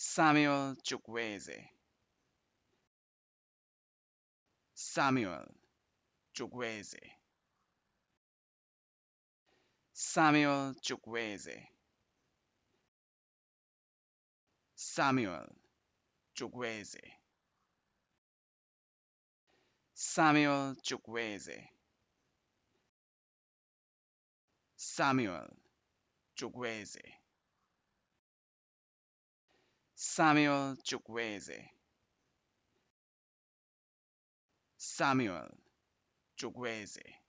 Samuel Chukwueze. Samuel Chukwueze. Samuel Chukwueze. Samuel Chukwueze. Samuel Chukwueze. Samuel Chukwueze. Samuel Chukwueze. Samuel Chukwueze.